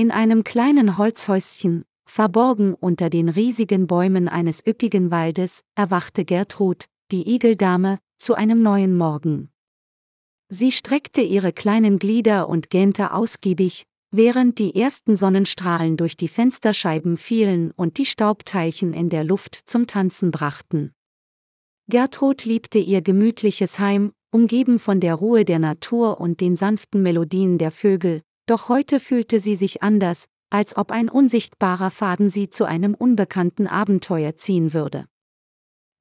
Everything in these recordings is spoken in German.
In einem kleinen Holzhäuschen, verborgen unter den riesigen Bäumen eines üppigen Waldes, erwachte Gertrud, die Igeldame, zu einem neuen Morgen. Sie streckte ihre kleinen Glieder und gähnte ausgiebig, während die ersten Sonnenstrahlen durch die Fensterscheiben fielen und die Staubteilchen in der Luft zum Tanzen brachten. Gertrud liebte ihr gemütliches Heim, umgeben von der Ruhe der Natur und den sanften Melodien der Vögel, doch heute fühlte sie sich anders, als ob ein unsichtbarer Faden sie zu einem unbekannten Abenteuer ziehen würde.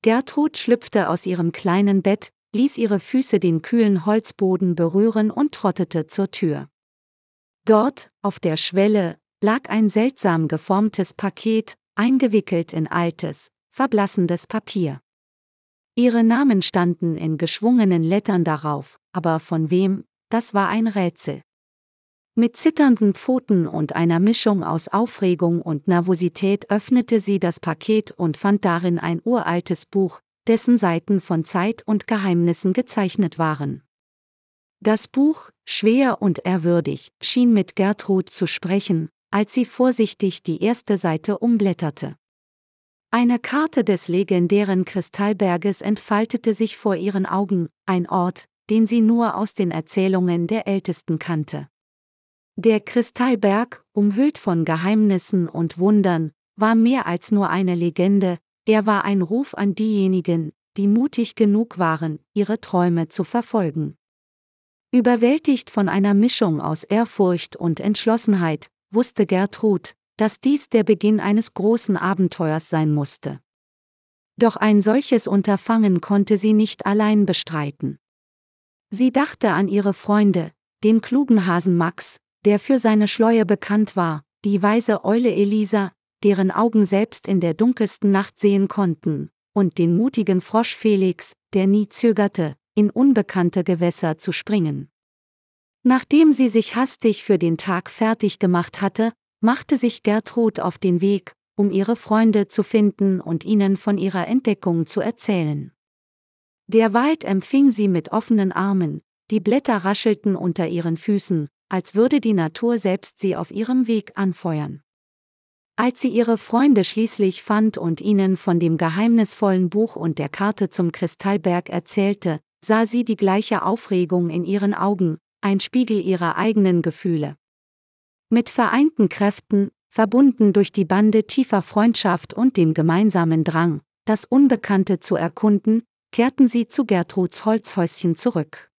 Gertrud schlüpfte aus ihrem kleinen Bett, ließ ihre Füße den kühlen Holzboden berühren und trottete zur Tür. Dort, auf der Schwelle, lag ein seltsam geformtes Paket, eingewickelt in altes, verblassendes Papier. Ihre Namen standen in geschwungenen Lettern darauf, aber von wem, das war ein Rätsel. Mit zitternden Pfoten und einer Mischung aus Aufregung und Nervosität öffnete sie das Paket und fand darin ein uraltes Buch, dessen Seiten von Zeit und Geheimnissen gezeichnet waren. Das Buch, schwer und ehrwürdig, schien mit Gertrud zu sprechen, als sie vorsichtig die erste Seite umblätterte. Eine Karte des legendären Kristallberges entfaltete sich vor ihren Augen, ein Ort, den sie nur aus den Erzählungen der Ältesten kannte. Der Kristallberg, umhüllt von Geheimnissen und Wundern, war mehr als nur eine Legende, er war ein Ruf an diejenigen, die mutig genug waren, ihre Träume zu verfolgen. Überwältigt von einer Mischung aus Ehrfurcht und Entschlossenheit, wusste Gertrud, dass dies der Beginn eines großen Abenteuers sein musste. Doch ein solches Unterfangen konnte sie nicht allein bestreiten. Sie dachte an ihre Freunde, den klugen Hasen Max, der für seine Schleue bekannt war, die weise Eule Elisa, deren Augen selbst in der dunkelsten Nacht sehen konnten, und den mutigen Frosch Felix, der nie zögerte, in unbekannte Gewässer zu springen. Nachdem sie sich hastig für den Tag fertig gemacht hatte, machte sich Gertrud auf den Weg, um ihre Freunde zu finden und ihnen von ihrer Entdeckung zu erzählen. Der Wald empfing sie mit offenen Armen, die Blätter raschelten unter ihren Füßen, als würde die Natur selbst sie auf ihrem Weg anfeuern. Als sie ihre Freunde schließlich fand und ihnen von dem geheimnisvollen Buch und der Karte zum Kristallberg erzählte, sah sie die gleiche Aufregung in ihren Augen, ein Spiegel ihrer eigenen Gefühle. Mit vereinten Kräften, verbunden durch die Bande tiefer Freundschaft und dem gemeinsamen Drang, das Unbekannte zu erkunden, kehrten sie zu Gertruds Holzhäuschen zurück.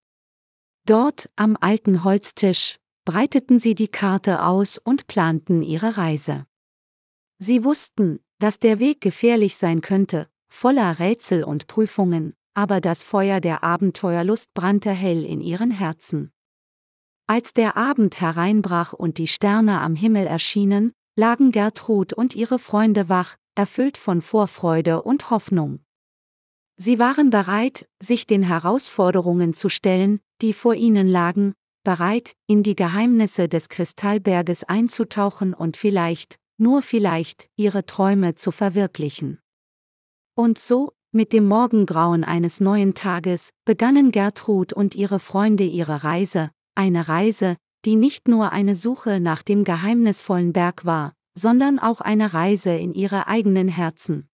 Dort, am alten Holztisch, breiteten sie die Karte aus und planten ihre Reise. Sie wussten, dass der Weg gefährlich sein könnte, voller Rätsel und Prüfungen, aber das Feuer der Abenteuerlust brannte hell in ihren Herzen. Als der Abend hereinbrach und die Sterne am Himmel erschienen, lagen Gertrud und ihre Freunde wach, erfüllt von Vorfreude und Hoffnung. Sie waren bereit, sich den Herausforderungen zu stellen, die vor ihnen lagen, bereit, in die Geheimnisse des Kristallberges einzutauchen und vielleicht, nur vielleicht, ihre Träume zu verwirklichen. Und so, mit dem Morgengrauen eines neuen Tages, begannen Gertrud und ihre Freunde ihre Reise, eine Reise, die nicht nur eine Suche nach dem geheimnisvollen Berg war, sondern auch eine Reise in ihre eigenen Herzen.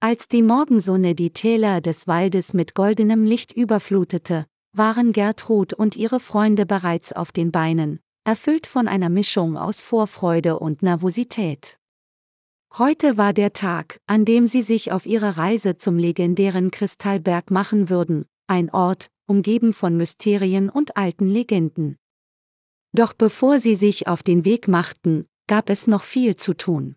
Als die Morgensonne die Täler des Waldes mit goldenem Licht überflutete, waren Gertrud und ihre Freunde bereits auf den Beinen, erfüllt von einer Mischung aus Vorfreude und Nervosität. Heute war der Tag, an dem sie sich auf ihre Reise zum legendären Kristallberg machen würden, ein Ort, umgeben von Mysterien und alten Legenden. Doch bevor sie sich auf den Weg machten, gab es noch viel zu tun.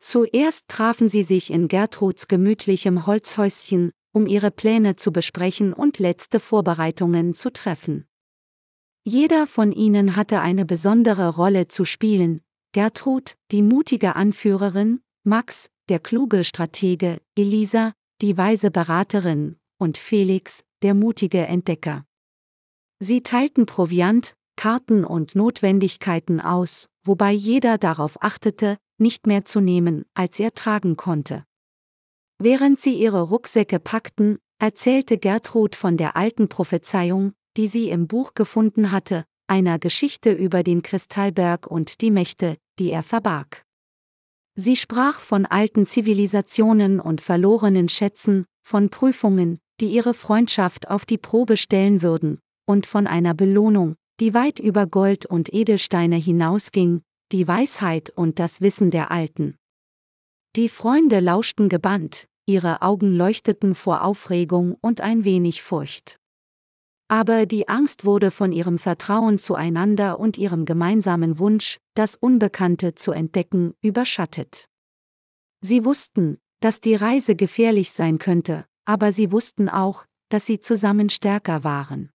Zuerst trafen sie sich in Gertruds gemütlichem Holzhäuschen, um ihre Pläne zu besprechen und letzte Vorbereitungen zu treffen. Jeder von ihnen hatte eine besondere Rolle zu spielen, Gertrud, die mutige Anführerin, Max, der kluge Stratege, Elisa, die weise Beraterin, und Felix, der mutige Entdecker. Sie teilten Proviant, Karten und Notwendigkeiten aus, wobei jeder darauf achtete, nicht mehr zu nehmen, als er tragen konnte. Während sie ihre Rucksäcke packten, erzählte Gertrud von der alten Prophezeiung, die sie im Buch gefunden hatte, einer Geschichte über den Kristallberg und die Mächte, die er verbarg. Sie sprach von alten Zivilisationen und verlorenen Schätzen, von Prüfungen, die ihre Freundschaft auf die Probe stellen würden, und von einer Belohnung, die weit über Gold und Edelsteine hinausging, die Weisheit und das Wissen der Alten. Die Freunde lauschten gebannt, ihre Augen leuchteten vor Aufregung und ein wenig Furcht. Aber die Angst wurde von ihrem Vertrauen zueinander und ihrem gemeinsamen Wunsch, das Unbekannte zu entdecken, überschattet. Sie wussten, dass die Reise gefährlich sein könnte, aber sie wussten auch, dass sie zusammen stärker waren.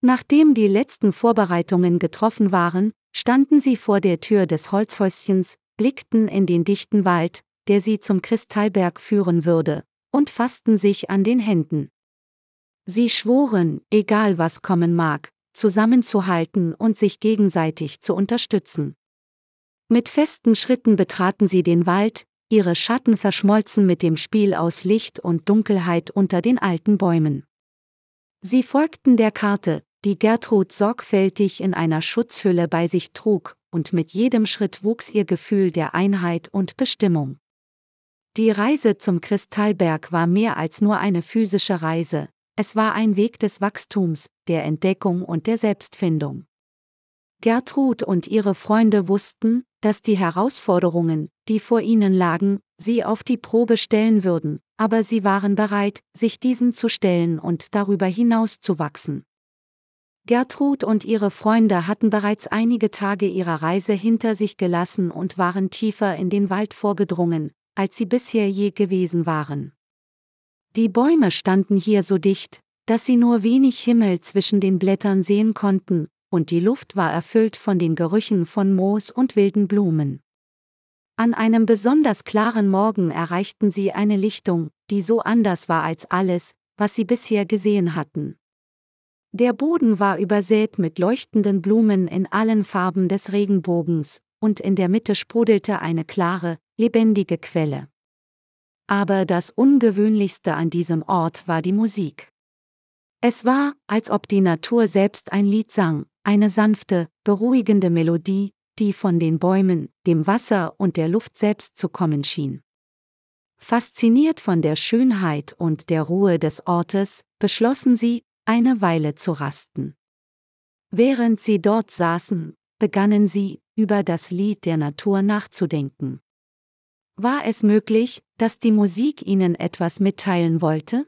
Nachdem die letzten Vorbereitungen getroffen waren, standen sie vor der Tür des Holzhäuschens, blickten in den dichten Wald, der sie zum Kristallberg führen würde, und fassten sich an den Händen. Sie schworen, egal was kommen mag, zusammenzuhalten und sich gegenseitig zu unterstützen. Mit festen Schritten betraten sie den Wald, ihre Schatten verschmolzen mit dem Spiel aus Licht und Dunkelheit unter den alten Bäumen. Sie folgten der Karte, die Gertrud sorgfältig in einer Schutzhülle bei sich trug, und mit jedem Schritt wuchs ihr Gefühl der Einheit und Bestimmung. Die Reise zum Kristallberg war mehr als nur eine physische Reise, es war ein Weg des Wachstums, der Entdeckung und der Selbstfindung. Gertrud und ihre Freunde wussten, dass die Herausforderungen, die vor ihnen lagen, sie auf die Probe stellen würden, aber sie waren bereit, sich diesen zu stellen und darüber hinaus zu wachsen. Gertrud und ihre Freunde hatten bereits einige Tage ihrer Reise hinter sich gelassen und waren tiefer in den Wald vorgedrungen, als sie bisher je gewesen waren. Die Bäume standen hier so dicht, dass sie nur wenig Himmel zwischen den Blättern sehen konnten, und die Luft war erfüllt von den Gerüchen von Moos und wilden Blumen. An einem besonders klaren Morgen erreichten sie eine Lichtung, die so anders war als alles, was sie bisher gesehen hatten. Der Boden war übersät mit leuchtenden Blumen in allen Farben des Regenbogens, und in der Mitte sprudelte eine klare, lebendige Quelle. Aber das Ungewöhnlichste an diesem Ort war die Musik. Es war, als ob die Natur selbst ein Lied sang, eine sanfte, beruhigende Melodie, die von den Bäumen, dem Wasser und der Luft selbst zu kommen schien. Fasziniert von der Schönheit und der Ruhe des Ortes, beschlossen sie, eine Weile zu rasten. Während sie dort saßen, begannen sie, über das Lied der Natur nachzudenken. War es möglich, dass die Musik ihnen etwas mitteilen wollte?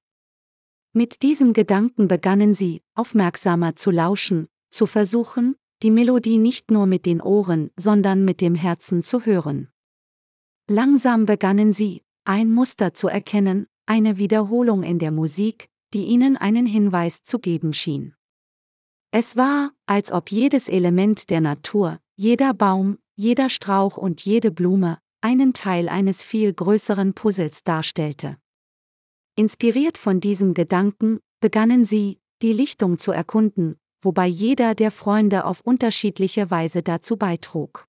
Mit diesem Gedanken begannen sie, aufmerksamer zu lauschen, zu versuchen, die Melodie nicht nur mit den Ohren, sondern mit dem Herzen zu hören. Langsam begannen sie, ein Muster zu erkennen, eine Wiederholung in der Musik, die ihnen einen Hinweis zu geben schien. Es war, als ob jedes Element der Natur, jeder Baum, jeder Strauch und jede Blume, einen Teil eines viel größeren Puzzles darstellte. Inspiriert von diesem Gedanken, begannen sie, die Lichtung zu erkunden, wobei jeder der Freunde auf unterschiedliche Weise dazu beitrug.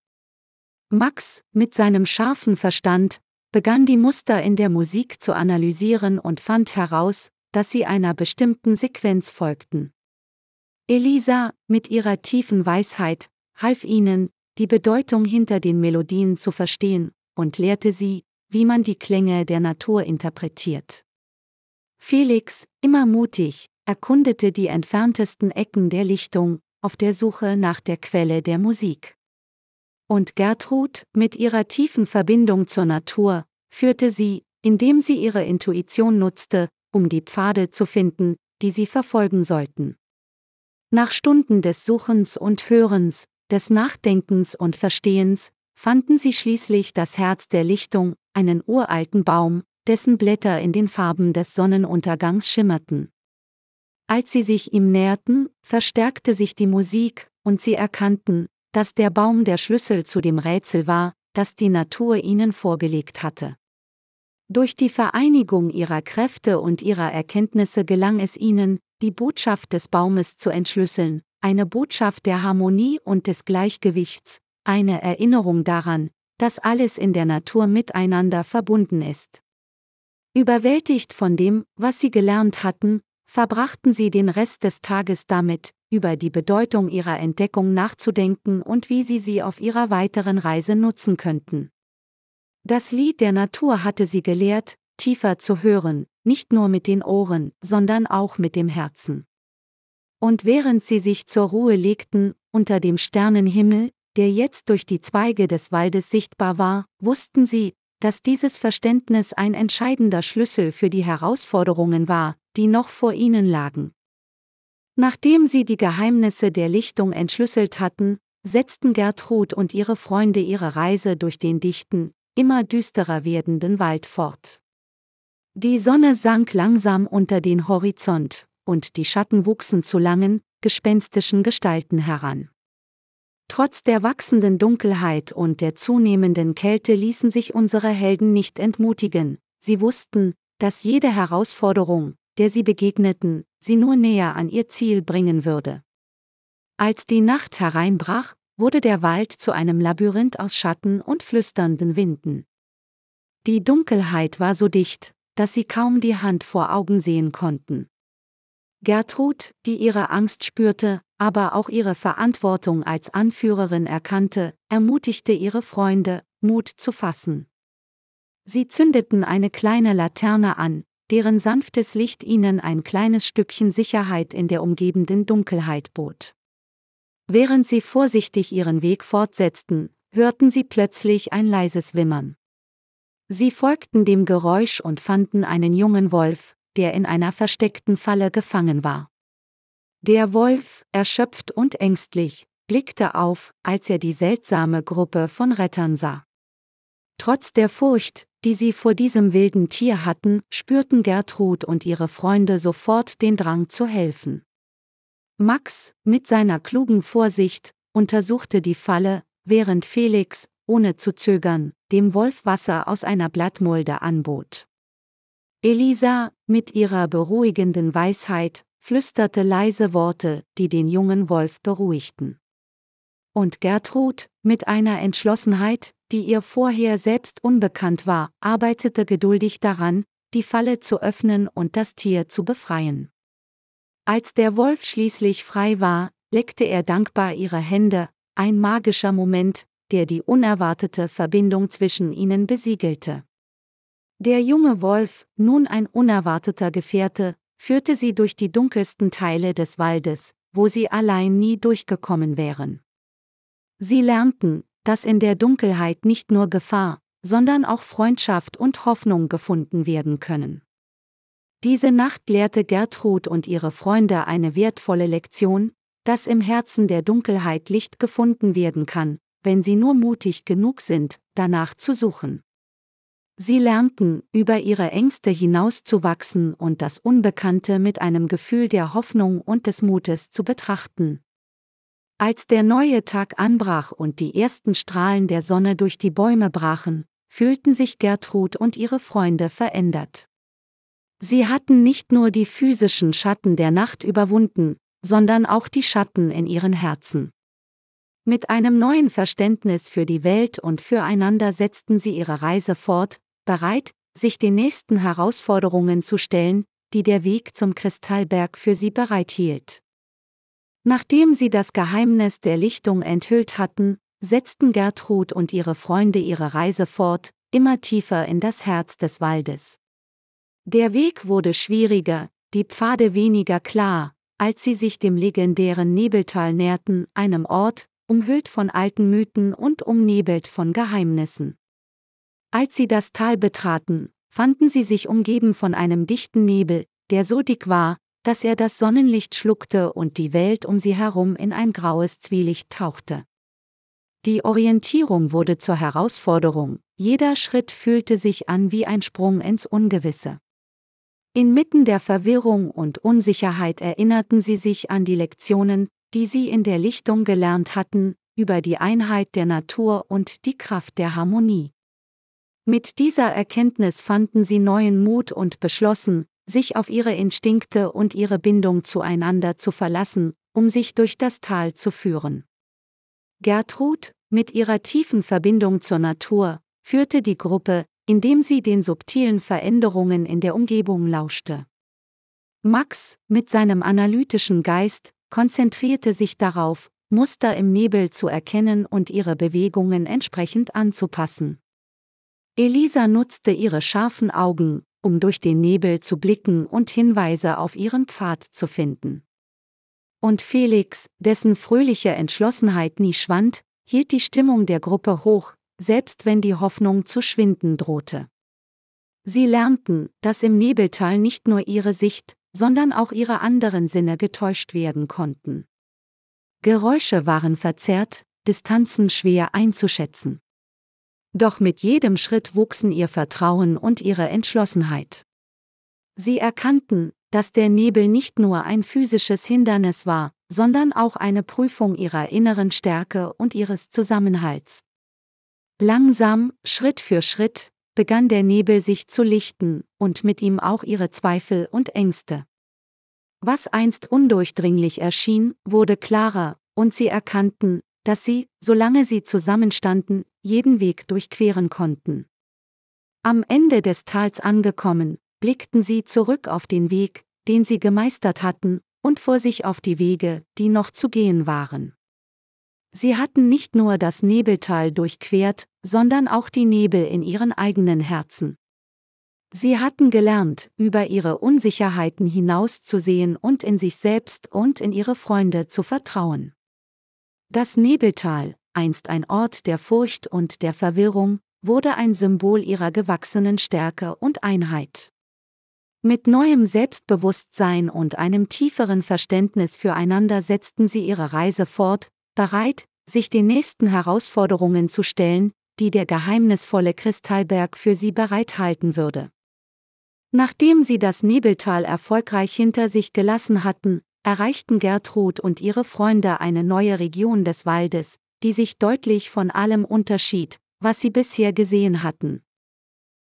Max, mit seinem scharfen Verstand, begann die Muster in der Musik zu analysieren und fand heraus, dass sie einer bestimmten Sequenz folgten. Elisa, mit ihrer tiefen Weisheit, half ihnen, die Bedeutung hinter den Melodien zu verstehen, und lehrte sie, wie man die Klänge der Natur interpretiert. Felix, immer mutig, erkundete die entferntesten Ecken der Lichtung, auf der Suche nach der Quelle der Musik. Und Gertrud, mit ihrer tiefen Verbindung zur Natur, führte sie, indem sie ihre Intuition nutzte, um die Pfade zu finden, die sie verfolgen sollten. Nach Stunden des Suchens und Hörens, des Nachdenkens und Verstehens, fanden sie schließlich das Herz der Lichtung, einen uralten Baum, dessen Blätter in den Farben des Sonnenuntergangs schimmerten. Als sie sich ihm näherten, verstärkte sich die Musik, und sie erkannten, dass der Baum der Schlüssel zu dem Rätsel war, das die Natur ihnen vorgelegt hatte. Durch die Vereinigung ihrer Kräfte und ihrer Erkenntnisse gelang es ihnen, die Botschaft des Baumes zu entschlüsseln, eine Botschaft der Harmonie und des Gleichgewichts, eine Erinnerung daran, dass alles in der Natur miteinander verbunden ist. Überwältigt von dem, was sie gelernt hatten, verbrachten sie den Rest des Tages damit, über die Bedeutung ihrer Entdeckung nachzudenken und wie sie sie auf ihrer weiteren Reise nutzen könnten. Das Lied der Natur hatte sie gelehrt, tiefer zu hören, nicht nur mit den Ohren, sondern auch mit dem Herzen. Und während sie sich zur Ruhe legten, unter dem Sternenhimmel, der jetzt durch die Zweige des Waldes sichtbar war, wussten sie, dass dieses Verständnis ein entscheidender Schlüssel für die Herausforderungen war, die noch vor ihnen lagen. Nachdem sie die Geheimnisse der Lichtung entschlüsselt hatten, setzten Gertrud und ihre Freunde ihre Reise durch den dichten, immer düsterer werdenden Wald fort. Die Sonne sank langsam unter den Horizont, und die Schatten wuchsen zu langen, gespenstischen Gestalten heran. Trotz der wachsenden Dunkelheit und der zunehmenden Kälte ließen sich unsere Helden nicht entmutigen, sie wussten, dass jede Herausforderung, der sie begegneten, sie nur näher an ihr Ziel bringen würde. Als die Nacht hereinbrach, wurde der Wald zu einem Labyrinth aus Schatten und flüsternden Winden. Die Dunkelheit war so dicht, dass sie kaum die Hand vor Augen sehen konnten. Gertrud, die ihre Angst spürte, aber auch ihre Verantwortung als Anführerin erkannte, ermutigte ihre Freunde, Mut zu fassen. Sie zündeten eine kleine Laterne an, deren sanftes Licht ihnen ein kleines Stückchen Sicherheit in der umgebenden Dunkelheit bot. Während sie vorsichtig ihren Weg fortsetzten, hörten sie plötzlich ein leises Wimmern. Sie folgten dem Geräusch und fanden einen jungen Wolf, der in einer versteckten Falle gefangen war. Der Wolf, erschöpft und ängstlich, blickte auf, als er die seltsame Gruppe von Rettern sah. Trotz der Furcht, die sie vor diesem wilden Tier hatten, spürten Gertrud und ihre Freunde sofort den Drang zu helfen. Max, mit seiner klugen Vorsicht, untersuchte die Falle, während Felix, ohne zu zögern, dem Wolf Wasser aus einer Blattmulde anbot. Elisa, mit ihrer beruhigenden Weisheit, flüsterte leise Worte, die den jungen Wolf beruhigten. Und Gertrud, mit einer Entschlossenheit, die ihr vorher selbst unbekannt war, arbeitete geduldig daran, die Falle zu öffnen und das Tier zu befreien. Als der Wolf schließlich frei war, leckte er dankbar ihre Hände, ein magischer Moment, der die unerwartete Verbindung zwischen ihnen besiegelte. Der junge Wolf, nun ein unerwarteter Gefährte, führte sie durch die dunkelsten Teile des Waldes, wo sie allein nie durchgekommen wären. Sie lernten, dass in der Dunkelheit nicht nur Gefahr, sondern auch Freundschaft und Hoffnung gefunden werden können. Diese Nacht lehrte Gertrud und ihre Freunde eine wertvolle Lektion, dass im Herzen der Dunkelheit Licht gefunden werden kann, wenn sie nur mutig genug sind, danach zu suchen. Sie lernten, über ihre Ängste hinauszuwachsen und das Unbekannte mit einem Gefühl der Hoffnung und des Mutes zu betrachten. Als der neue Tag anbrach und die ersten Strahlen der Sonne durch die Bäume brachen, fühlten sich Gertrud und ihre Freunde verändert. Sie hatten nicht nur die physischen Schatten der Nacht überwunden, sondern auch die Schatten in ihren Herzen. Mit einem neuen Verständnis für die Welt und füreinander setzten sie ihre Reise fort, bereit, sich den nächsten Herausforderungen zu stellen, die der Weg zum Kristallberg für sie bereithielt. Nachdem sie das Geheimnis der Lichtung enthüllt hatten, setzten Gertrud und ihre Freunde ihre Reise fort, immer tiefer in das Herz des Waldes. Der Weg wurde schwieriger, die Pfade weniger klar, als sie sich dem legendären Nebeltal näherten, einem Ort, umhüllt von alten Mythen und umnebelt von Geheimnissen. Als sie das Tal betraten, fanden sie sich umgeben von einem dichten Nebel, der so dick war, dass er das Sonnenlicht schluckte und die Welt um sie herum in ein graues Zwielicht tauchte. Die Orientierung wurde zur Herausforderung, jeder Schritt fühlte sich an wie ein Sprung ins Ungewisse. Inmitten der Verwirrung und Unsicherheit erinnerten sie sich an die Lektionen, die sie in der Lichtung gelernt hatten, über die Einheit der Natur und die Kraft der Harmonie. Mit dieser Erkenntnis fanden sie neuen Mut und beschlossen, sich auf ihre Instinkte und ihre Bindung zueinander zu verlassen, um sich durch das Tal zu führen. Gertrud, mit ihrer tiefen Verbindung zur Natur, führte die Gruppe, indem sie den subtilen Veränderungen in der Umgebung lauschte. Max, mit seinem analytischen Geist, konzentrierte sich darauf, Muster im Nebel zu erkennen und ihre Bewegungen entsprechend anzupassen. Elisa nutzte ihre scharfen Augen, um durch den Nebel zu blicken und Hinweise auf ihren Pfad zu finden. Und Felix, dessen fröhliche Entschlossenheit nie schwand, hielt die Stimmung der Gruppe hoch, selbst wenn die Hoffnung zu schwinden drohte. Sie lernten, dass im Nebeltal nicht nur ihre Sicht, sondern auch ihre anderen Sinne getäuscht werden konnten. Geräusche waren verzerrt, Distanzen schwer einzuschätzen. Doch mit jedem Schritt wuchsen ihr Vertrauen und ihre Entschlossenheit. Sie erkannten, dass der Nebel nicht nur ein physisches Hindernis war, sondern auch eine Prüfung ihrer inneren Stärke und ihres Zusammenhalts. Langsam, Schritt für Schritt, begann der Nebel sich zu lichten, und mit ihm auch ihre Zweifel und Ängste. Was einst undurchdringlich erschien, wurde klarer, und sie erkannten, dass sie, solange sie zusammenstanden, jeden Weg durchqueren konnten. Am Ende des Tals angekommen, blickten sie zurück auf den Weg, den sie gemeistert hatten, und vor sich auf die Wege, die noch zu gehen waren. Sie hatten nicht nur das Nebeltal durchquert, sondern auch die Nebel in ihren eigenen Herzen. Sie hatten gelernt, über ihre Unsicherheiten hinauszusehen und in sich selbst und in ihre Freunde zu vertrauen. Das Nebeltal, einst ein Ort der Furcht und der Verwirrung, wurde ein Symbol ihrer gewachsenen Stärke und Einheit. Mit neuem Selbstbewusstsein und einem tieferen Verständnis füreinander setzten sie ihre Reise fort, bereit, sich den nächsten Herausforderungen zu stellen, die der geheimnisvolle Kristallberg für sie bereithalten würde. Nachdem sie das Nebeltal erfolgreich hinter sich gelassen hatten, erreichten Gertrud und ihre Freunde eine neue Region des Waldes, die sich deutlich von allem unterschied, was sie bisher gesehen hatten.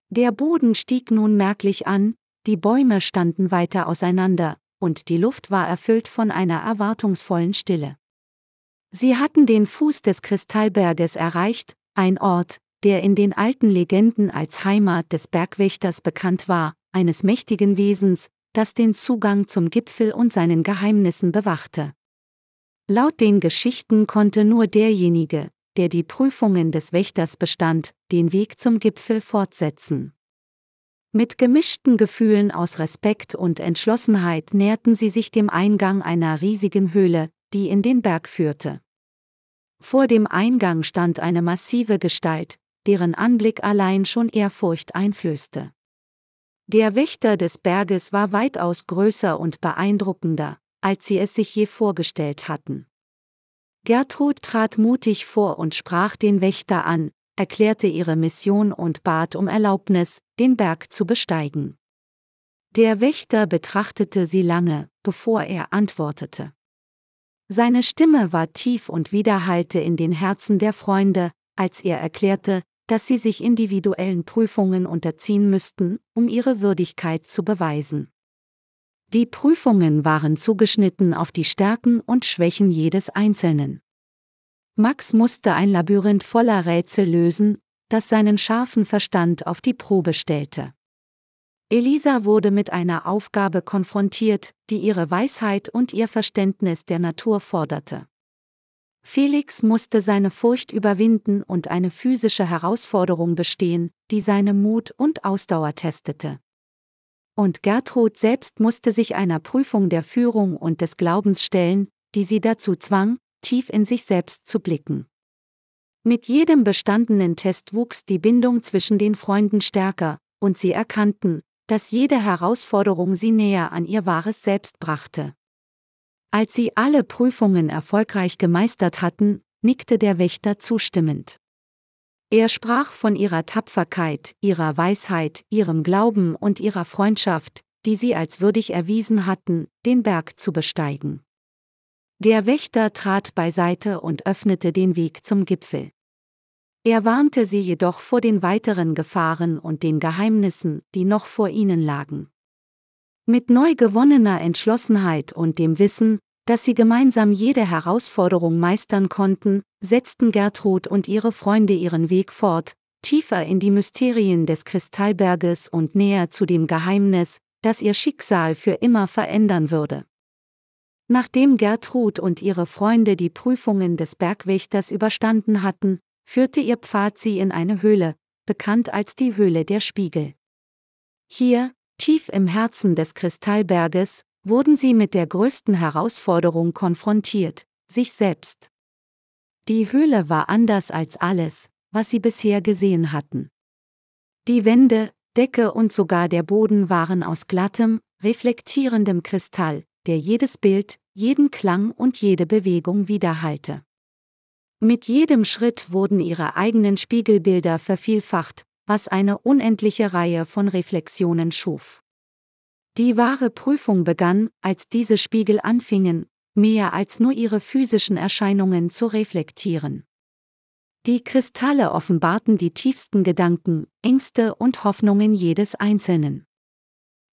Der Boden stieg nun merklich an, die Bäume standen weiter auseinander, und die Luft war erfüllt von einer erwartungsvollen Stille. Sie hatten den Fuß des Kristallberges erreicht, ein Ort, der in den alten Legenden als Heimat des Bergwächters bekannt war, eines mächtigen Wesens, das den Zugang zum Gipfel und seinen Geheimnissen bewachte. Laut den Geschichten konnte nur derjenige, der die Prüfungen des Wächters bestand, den Weg zum Gipfel fortsetzen. Mit gemischten Gefühlen aus Respekt und Entschlossenheit näherten sie sich dem Eingang einer riesigen Höhle, die in den Berg führte. Vor dem Eingang stand eine massive Gestalt, deren Anblick allein schon Ehrfurcht einflößte. Der Wächter des Berges war weitaus größer und beeindruckender, als sie es sich je vorgestellt hatten. Gertrud trat mutig vor und sprach den Wächter an, erklärte ihre Mission und bat um Erlaubnis, den Berg zu besteigen. Der Wächter betrachtete sie lange, bevor er antwortete. Seine Stimme war tief und widerhallte in den Herzen der Freunde, als er erklärte, dass sie sich individuellen Prüfungen unterziehen müssten, um ihre Würdigkeit zu beweisen. Die Prüfungen waren zugeschnitten auf die Stärken und Schwächen jedes Einzelnen. Max musste ein Labyrinth voller Rätsel lösen, das seinen scharfen Verstand auf die Probe stellte. Elisa wurde mit einer Aufgabe konfrontiert, die ihre Weisheit und ihr Verständnis der Natur forderte. Felix musste seine Furcht überwinden und eine physische Herausforderung bestehen, die seine Mut und Ausdauer testete. Und Gertrud selbst musste sich einer Prüfung der Führung und des Glaubens stellen, die sie dazu zwang, tief in sich selbst zu blicken. Mit jedem bestandenen Test wuchs die Bindung zwischen den Freunden stärker, und sie erkannten, dass jede Herausforderung sie näher an ihr wahres Selbst brachte. Als sie alle Prüfungen erfolgreich gemeistert hatten, nickte der Wächter zustimmend. Er sprach von ihrer Tapferkeit, ihrer Weisheit, ihrem Glauben und ihrer Freundschaft, die sie als würdig erwiesen hatten, den Berg zu besteigen. Der Wächter trat beiseite und öffnete den Weg zum Gipfel. Er warnte sie jedoch vor den weiteren Gefahren und den Geheimnissen, die noch vor ihnen lagen. Mit neu gewonnener Entschlossenheit und dem Wissen, dass sie gemeinsam jede Herausforderung meistern konnten, setzten Gertrud und ihre Freunde ihren Weg fort, tiefer in die Mysterien des Kristallberges und näher zu dem Geheimnis, das ihr Schicksal für immer verändern würde. Nachdem Gertrud und ihre Freunde die Prüfungen des Bergwächters überstanden hatten, führte ihr Pfad sie in eine Höhle, bekannt als die Höhle der Spiegel. Hier, tief im Herzen des Kristallberges, wurden sie mit der größten Herausforderung konfrontiert, sich selbst. Die Höhle war anders als alles, was sie bisher gesehen hatten. Die Wände, Decke und sogar der Boden waren aus glattem, reflektierendem Kristall, der jedes Bild, jeden Klang und jede Bewegung widerhallte. Mit jedem Schritt wurden ihre eigenen Spiegelbilder vervielfacht, was eine unendliche Reihe von Reflexionen schuf. Die wahre Prüfung begann, als diese Spiegel anfingen, mehr als nur ihre physischen Erscheinungen zu reflektieren. Die Kristalle offenbarten die tiefsten Gedanken, Ängste und Hoffnungen jedes Einzelnen.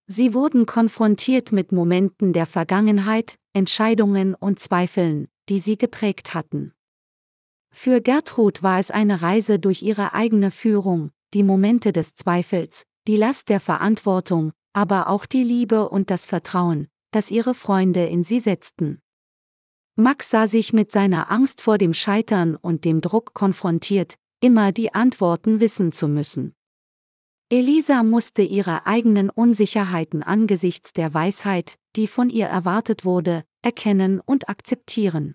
Sie wurden konfrontiert mit Momenten der Vergangenheit, Entscheidungen und Zweifeln, die sie geprägt hatten. Für Gertrud war es eine Reise durch ihre eigene Führung, die Momente des Zweifels, die Last der Verantwortung, aber auch die Liebe und das Vertrauen, das ihre Freunde in sie setzten. Max sah sich mit seiner Angst vor dem Scheitern und dem Druck konfrontiert, immer die Antworten wissen zu müssen. Elisa musste ihre eigenen Unsicherheiten angesichts der Weisheit, die von ihr erwartet wurde, erkennen und akzeptieren.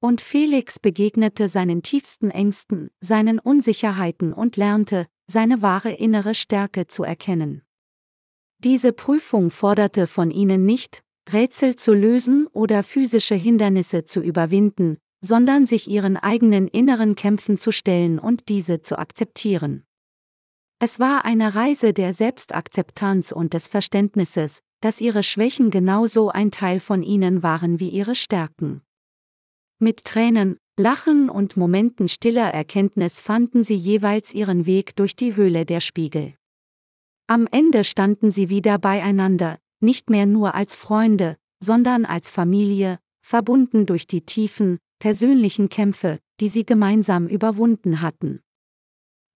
Und Felix begegnete seinen tiefsten Ängsten, seinen Unsicherheiten und lernte, seine wahre innere Stärke zu erkennen. Diese Prüfung forderte von ihnen nicht, Rätsel zu lösen oder physische Hindernisse zu überwinden, sondern sich ihren eigenen inneren Kämpfen zu stellen und diese zu akzeptieren. Es war eine Reise der Selbstakzeptanz und des Verständnisses, dass ihre Schwächen genauso ein Teil von ihnen waren wie ihre Stärken. Mit Tränen, Lachen und Momenten stiller Erkenntnis fanden sie jeweils ihren Weg durch die Höhle der Spiegel. Am Ende standen sie wieder beieinander, nicht mehr nur als Freunde, sondern als Familie, verbunden durch die tiefen, persönlichen Kämpfe, die sie gemeinsam überwunden hatten.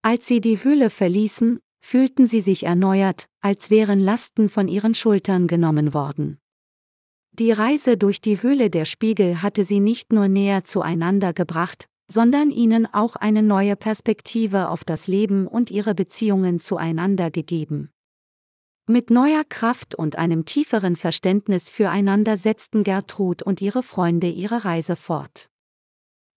Als sie die Höhle verließen, fühlten sie sich erneuert, als wären Lasten von ihren Schultern genommen worden. Die Reise durch die Höhle der Spiegel hatte sie nicht nur näher zueinander gebracht, sondern ihnen auch eine neue Perspektive auf das Leben und ihre Beziehungen zueinander gegeben. Mit neuer Kraft und einem tieferen Verständnis füreinander setzten Gertrud und ihre Freunde ihre Reise fort.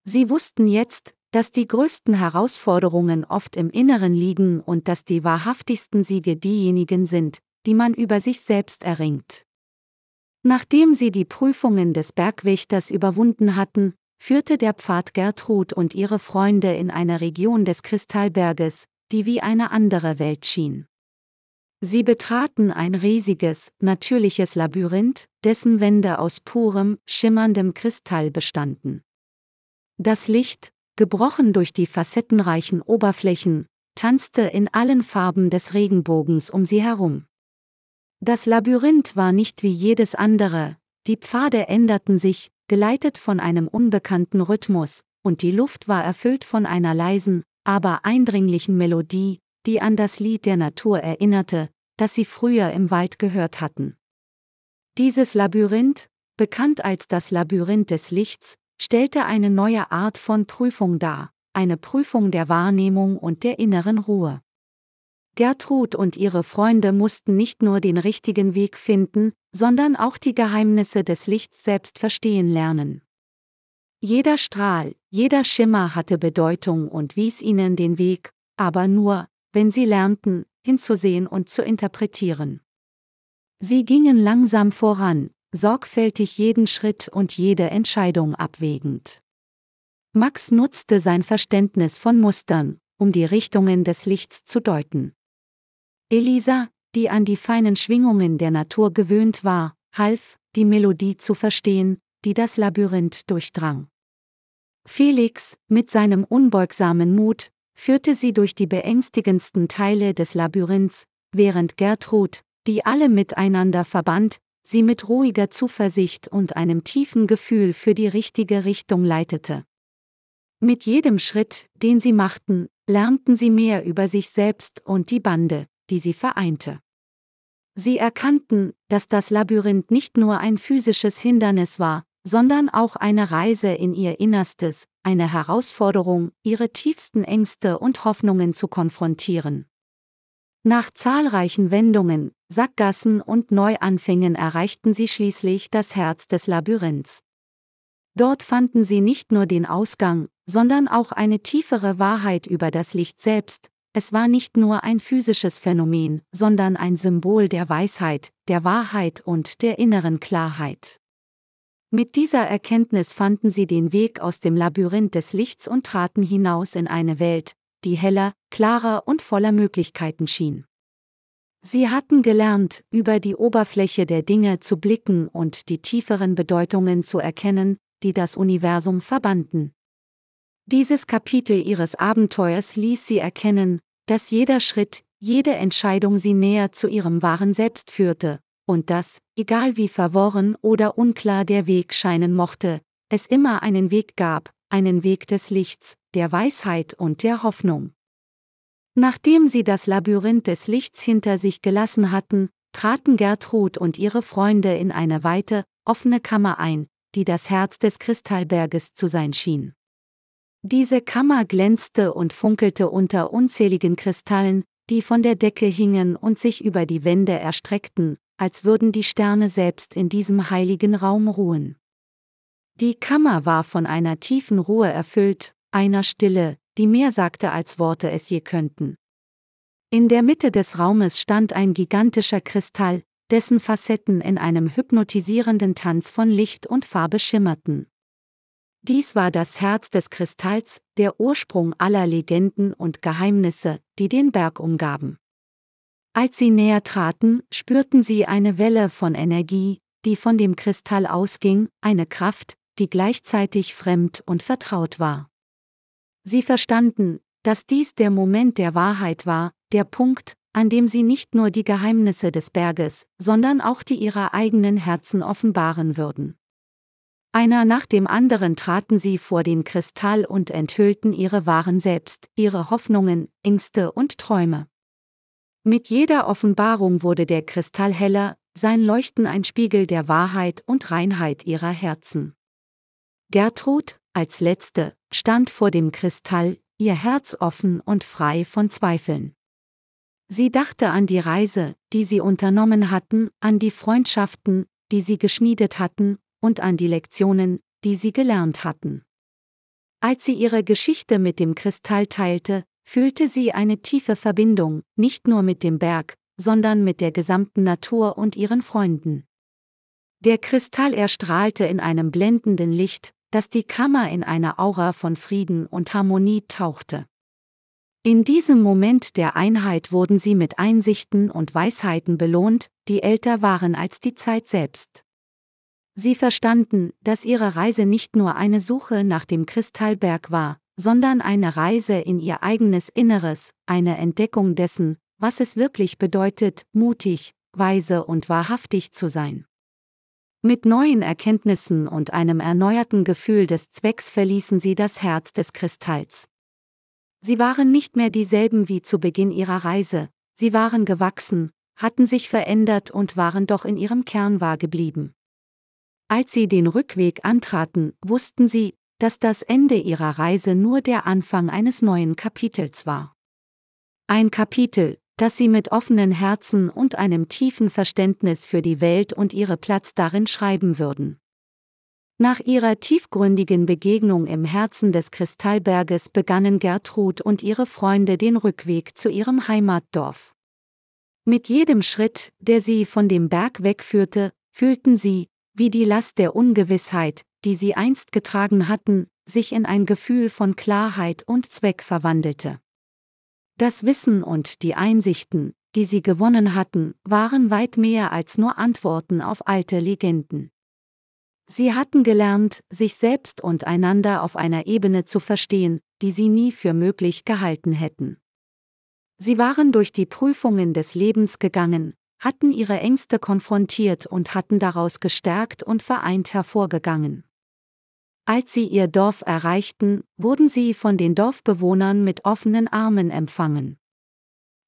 Sie wussten jetzt, dass die größten Herausforderungen oft im Inneren liegen und dass die wahrhaftigsten Siege diejenigen sind, die man über sich selbst erringt. Nachdem sie die Prüfungen des Bergwächters überwunden hatten, führte der Pfad Gertrud und ihre Freunde in eine Region des Kristallberges, die wie eine andere Welt schien. Sie betraten ein riesiges, natürliches Labyrinth, dessen Wände aus purem, schimmerndem Kristall bestanden. Das Licht, gebrochen durch die facettenreichen Oberflächen, tanzte in allen Farben des Regenbogens um sie herum. Das Labyrinth war nicht wie jedes andere, die Pfade änderten sich, geleitet von einem unbekannten Rhythmus, und die Luft war erfüllt von einer leisen, aber eindringlichen Melodie, die an das Lied der Natur erinnerte, das sie früher im Wald gehört hatten. Dieses Labyrinth, bekannt als das Labyrinth des Lichts, stellte eine neue Art von Prüfung dar, eine Prüfung der Wahrnehmung und der inneren Ruhe. Gertrud und ihre Freunde mussten nicht nur den richtigen Weg finden, sondern auch die Geheimnisse des Lichts selbst verstehen lernen. Jeder Strahl, jeder Schimmer hatte Bedeutung und wies ihnen den Weg, aber nur, wenn sie lernten, hinzusehen und zu interpretieren. Sie gingen langsam voran, sorgfältig jeden Schritt und jede Entscheidung abwägend. Max nutzte sein Verständnis von Mustern, um die Richtungen des Lichts zu deuten. Elisa, die an die feinen Schwingungen der Natur gewöhnt war, half, die Melodie zu verstehen, die das Labyrinth durchdrang. Felix, mit seinem unbeugsamen Mut, führte sie durch die beängstigendsten Teile des Labyrinths, während Gertrud, die alle miteinander verband, sie mit ruhiger Zuversicht und einem tiefen Gefühl für die richtige Richtung leitete. Mit jedem Schritt, den sie machten, lernten sie mehr über sich selbst und die Bande, die sie vereinte. Sie erkannten, dass das Labyrinth nicht nur ein physisches Hindernis war, sondern auch eine Reise in ihr Innerstes, eine Herausforderung, ihre tiefsten Ängste und Hoffnungen zu konfrontieren. Nach zahlreichen Wendungen, Sackgassen und Neuanfängen erreichten sie schließlich das Herz des Labyrinths. Dort fanden sie nicht nur den Ausgang, sondern auch eine tiefere Wahrheit über das Licht selbst, es war nicht nur ein physisches Phänomen, sondern ein Symbol der Weisheit, der Wahrheit und der inneren Klarheit. Mit dieser Erkenntnis fanden sie den Weg aus dem Labyrinth des Lichts und traten hinaus in eine Welt, die heller, klarer und voller Möglichkeiten schien. Sie hatten gelernt, über die Oberfläche der Dinge zu blicken und die tieferen Bedeutungen zu erkennen, die das Universum verbanden. Dieses Kapitel ihres Abenteuers ließ sie erkennen, dass jeder Schritt, jede Entscheidung sie näher zu ihrem wahren Selbst führte, und dass, egal wie verworren oder unklar der Weg scheinen mochte, es immer einen Weg gab, einen Weg des Lichts, der Weisheit und der Hoffnung. Nachdem sie das Labyrinth des Lichts hinter sich gelassen hatten, traten Gertrud und ihre Freunde in eine weite, offene Kammer ein, die das Herz des Kristallberges zu sein schien. Diese Kammer glänzte und funkelte unter unzähligen Kristallen, die von der Decke hingen und sich über die Wände erstreckten, als würden die Sterne selbst in diesem heiligen Raum ruhen. Die Kammer war von einer tiefen Ruhe erfüllt, einer Stille, die mehr sagte als Worte es je könnten. In der Mitte des Raumes stand ein gigantischer Kristall, dessen Facetten in einem hypnotisierenden Tanz von Licht und Farbe schimmerten. Dies war das Herz des Kristalls, der Ursprung aller Legenden und Geheimnisse, die den Berg umgaben. Als sie näher traten, spürten sie eine Welle von Energie, die von dem Kristall ausging, eine Kraft, die gleichzeitig fremd und vertraut war. Sie verstanden, dass dies der Moment der Wahrheit war, der Punkt, an dem sie nicht nur die Geheimnisse des Berges, sondern auch die ihrer eigenen Herzen offenbaren würden. Einer nach dem anderen traten sie vor den Kristall und enthüllten ihre wahren Selbst, ihre Hoffnungen, Ängste und Träume. Mit jeder Offenbarung wurde der Kristall heller, sein Leuchten ein Spiegel der Wahrheit und Reinheit ihrer Herzen. Gertrud, als letzte, stand vor dem Kristall, ihr Herz offen und frei von Zweifeln. Sie dachte an die Reise, die sie unternommen hatten, an die Freundschaften, die sie geschmiedet hatten, und an die Lektionen, die sie gelernt hatten. Als sie ihre Geschichte mit dem Kristall teilte, fühlte sie eine tiefe Verbindung, nicht nur mit dem Berg, sondern mit der gesamten Natur und ihren Freunden. Der Kristall erstrahlte in einem blendenden Licht, das die Kammer in einer Aura von Frieden und Harmonie tauchte. In diesem Moment der Einheit wurden sie mit Einsichten und Weisheiten belohnt, die älter waren als die Zeit selbst. Sie verstanden, dass ihre Reise nicht nur eine Suche nach dem Kristallberg war, sondern eine Reise in ihr eigenes Inneres, eine Entdeckung dessen, was es wirklich bedeutet, mutig, weise und wahrhaftig zu sein. Mit neuen Erkenntnissen und einem erneuerten Gefühl des Zwecks verließen sie das Herz des Kristalls. Sie waren nicht mehr dieselben wie zu Beginn ihrer Reise, sie waren gewachsen, hatten sich verändert und waren doch in ihrem Kern wahr geblieben. Als sie den Rückweg antraten, wussten sie, dass das Ende ihrer Reise nur der Anfang eines neuen Kapitels war. Ein Kapitel, das sie mit offenen Herzen und einem tiefen Verständnis für die Welt und ihre Platz darin schreiben würden. Nach ihrer tiefgründigen Begegnung im Herzen des Kristallberges begannen Gertrud und ihre Freunde den Rückweg zu ihrem Heimatdorf. Mit jedem Schritt, der sie von dem Berg wegführte, fühlten sie, wie die Last der Ungewissheit, die sie einst getragen hatten, sich in ein Gefühl von Klarheit und Zweck verwandelte. Das Wissen und die Einsichten, die sie gewonnen hatten, waren weit mehr als nur Antworten auf alte Legenden. Sie hatten gelernt, sich selbst und einander auf einer Ebene zu verstehen, die sie nie für möglich gehalten hätten. Sie waren durch die Prüfungen des Lebens gegangen, hatten ihre Ängste konfrontiert und hatten daraus gestärkt und vereint hervorgegangen. Als sie ihr Dorf erreichten, wurden sie von den Dorfbewohnern mit offenen Armen empfangen.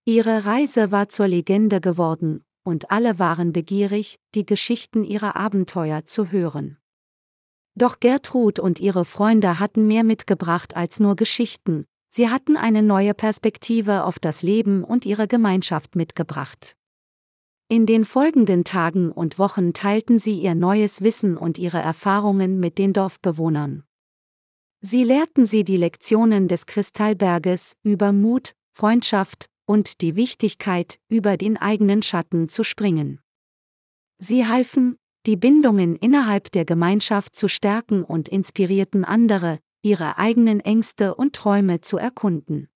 Ihre Reise war zur Legende geworden, und alle waren begierig, die Geschichten ihrer Abenteuer zu hören. Doch Gertrud und ihre Freunde hatten mehr mitgebracht als nur Geschichten, sie hatten eine neue Perspektive auf das Leben und ihre Gemeinschaft mitgebracht. In den folgenden Tagen und Wochen teilten sie ihr neues Wissen und ihre Erfahrungen mit den Dorfbewohnern. Sie lehrten sie die Lektionen des Kristallberges über Mut, Freundschaft und die Wichtigkeit, über den eigenen Schatten zu springen. Sie halfen, die Bindungen innerhalb der Gemeinschaft zu stärken und inspirierten andere, ihre eigenen Ängste und Träume zu erkunden.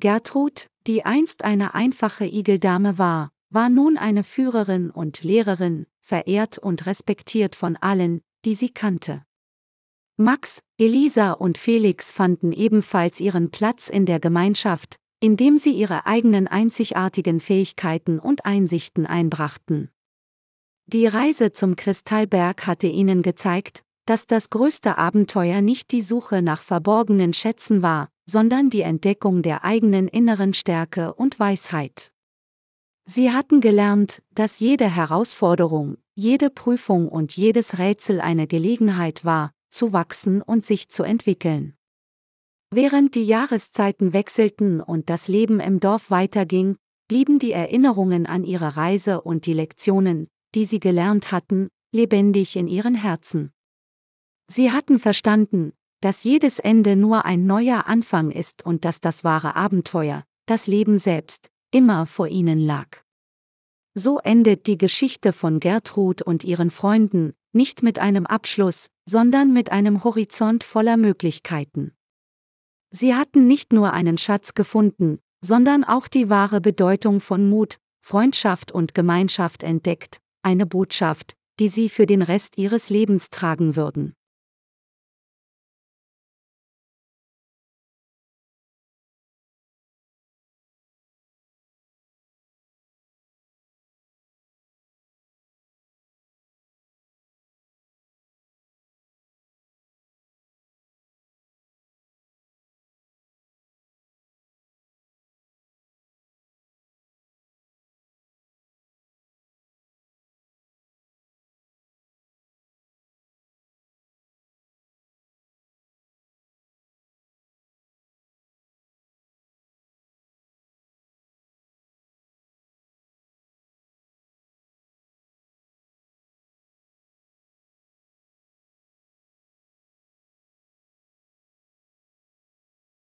Gertrud, die einst eine einfache Igeldame war, war nun eine Führerin und Lehrerin, verehrt und respektiert von allen, die sie kannte. Max, Elisa und Felix fanden ebenfalls ihren Platz in der Gemeinschaft, indem sie ihre eigenen einzigartigen Fähigkeiten und Einsichten einbrachten. Die Reise zum Kristallberg hatte ihnen gezeigt, dass das größte Abenteuer nicht die Suche nach verborgenen Schätzen war, sondern die Entdeckung der eigenen inneren Stärke und Weisheit. Sie hatten gelernt, dass jede Herausforderung, jede Prüfung und jedes Rätsel eine Gelegenheit war, zu wachsen und sich zu entwickeln. Während die Jahreszeiten wechselten und das Leben im Dorf weiterging, blieben die Erinnerungen an ihre Reise und die Lektionen, die sie gelernt hatten, lebendig in ihren Herzen. Sie hatten verstanden, dass jedes Ende nur ein neuer Anfang ist und dass das wahre Abenteuer, das Leben selbst, immer vor ihnen lag. So endet die Geschichte von Gertrud und ihren Freunden, nicht mit einem Abschluss, sondern mit einem Horizont voller Möglichkeiten. Sie hatten nicht nur einen Schatz gefunden, sondern auch die wahre Bedeutung von Mut, Freundschaft und Gemeinschaft entdeckt, eine Botschaft, die sie für den Rest ihres Lebens tragen würden.